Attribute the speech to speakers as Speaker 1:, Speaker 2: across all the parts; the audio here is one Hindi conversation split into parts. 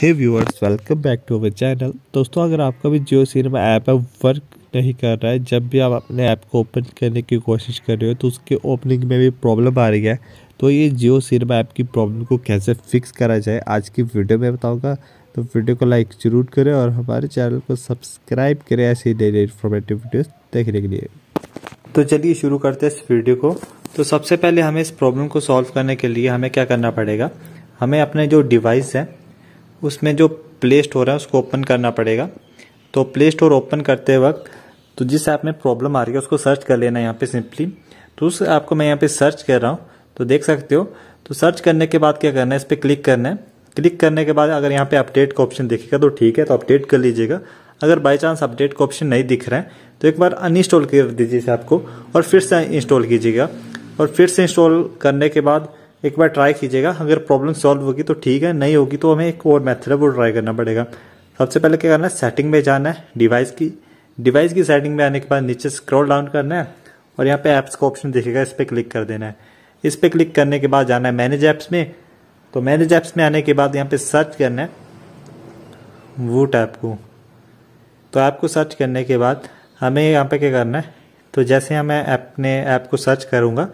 Speaker 1: hey viewers welcome back to our channel दोस्तों अगर आपका भी जियो सिनेमा ऐप है वर्क नहीं कर रहा है जब भी आप अपने ऐप को ओपन करने की कोशिश कर रहे हो तो उसके ओपनिंग में भी प्रॉब्लम आ रही है तो ये जियो सिनेमा ऐप की प्रॉब्लम को कैसे फिक्स करा जाए आज की वीडियो में बताऊँगा तो वीडियो को लाइक ज़रूर करें और हमारे चैनल को सब्सक्राइब करें ऐसे ही डेली इन्फॉर्मेटिव वीडियोज़ देखने के लिए तो चलिए शुरू करते हैं इस वीडियो को तो सबसे पहले हमें इस प्रॉब्लम को सॉल्व करने के लिए हमें क्या करना पड़ेगा हमें अपने जो डिवाइस है उसमें जो प्ले स्टोर है उसको ओपन करना पड़ेगा तो प्ले स्टोर ओपन करते वक्त तो जिस ऐप में प्रॉब्लम आ रही है उसको सर्च कर लेना यहाँ पे सिंपली तो उस ऐप को मैं यहाँ पे सर्च कर रहा हूँ तो देख सकते हो तो सर्च करने के बाद क्या करना है इस पर क्लिक करना है क्लिक करने के बाद अगर यहाँ पे अपडेट का ऑप्शन दिखेगा तो ठीक है तो अपडेट कर लीजिएगा अगर बाई चांस अपडेट का ऑप्शन नहीं दिख रहा है तो एक बार अनइंस्टॉल कर दीजिए इस ऐप को और फिर से इंस्टॉल कीजिएगा और फिर से इंस्टॉल करने के बाद एक बार ट्राई कीजिएगा अगर प्रॉब्लम सॉल्व होगी तो ठीक है नहीं होगी तो हमें एक और मेथड है वो ट्राई करना पड़ेगा सबसे पहले क्या करना है सेटिंग में जाना है डिवाइस की डिवाइस की सेटिंग में आने के बाद नीचे स्क्रॉल डाउन करना है और यहाँ पे ऐप्स का ऑप्शन देखेगा इस पर क्लिक कर देना है इस पर क्लिक करने के बाद जाना है मैनेज ऐप्स में तो मैनेज ऐप्स में आने के बाद यहाँ पे सर्च करना है वूट ऐप को तो ऐप को सर्च करने के बाद हमें यहाँ पे क्या करना है तो जैसे हमें अपने ऐप को सर्च करूँगा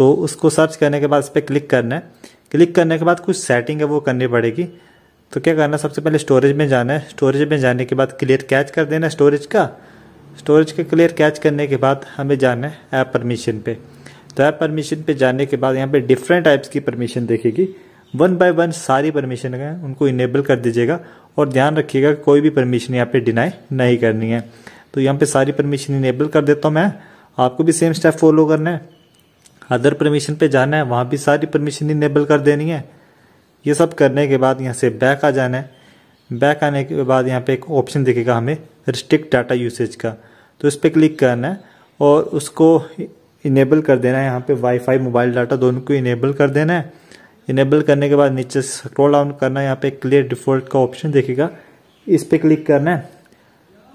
Speaker 1: तो उसको सर्च करने के बाद इस पर क्लिक करना है क्लिक करने के बाद कुछ सेटिंग है वो करनी पड़ेगी तो क्या करना है सबसे पहले स्टोरेज में जाना है स्टोरेज में जाने के बाद क्लियर कैच कर देना है स्टोरेज का स्टोरेज का क्लियर कैच करने के बाद हमें जाना है ऐप परमिशन पे तो ऐप परमिशन पे जाने के बाद यहाँ पे डिफरेंट टाइप्स की परमिशन देखेगी वन बाय वन सारी परमिशन है उनको इनेबल कर दीजिएगा और ध्यान रखिएगा कोई भी परमिशन यहाँ पे डिनाई नहीं करनी है तो यहाँ पे सारी परमिशन इनेबल कर देता हूँ मैं आपको भी सेम स्टेप फॉलो करना है अदर परमिशन पे जाना है वहाँ भी सारी परमिशन इनेबल कर देनी है ये सब करने के बाद यहाँ से बैक आ जाना है बैक आने के बाद यहाँ पे एक ऑप्शन दिखेगा हमें रिस्ट्रिक्ट डाटा यूसेज का तो इस पर क्लिक करना है और उसको इनेबल कर देना है यहाँ पे वाईफाई मोबाइल डाटा दोनों को इनेबल कर देना है इनेबल करने के बाद नीचे स्क्रॉल डाउन करना है यहाँ पे क्लियर डिफ़ॉल्ट का ऑप्शन देखेगा इस पर क्लिक करना है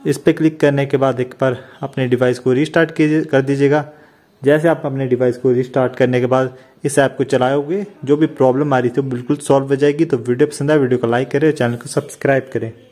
Speaker 1: इस पर क्लिक करने के बाद एक बार अपने डिवाइस को रिस्टार्ट कीजिए कर दीजिएगा जैसे आप अपने डिवाइस को रिस्टार्ट करने के बाद इस ऐप को चलाओगे जो भी प्रॉब्लम आ रही थी वो बिल्कुल सॉल्व हो जाएगी तो वीडियो पसंद आए वीडियो को लाइक करें चैनल को सब्सक्राइब करें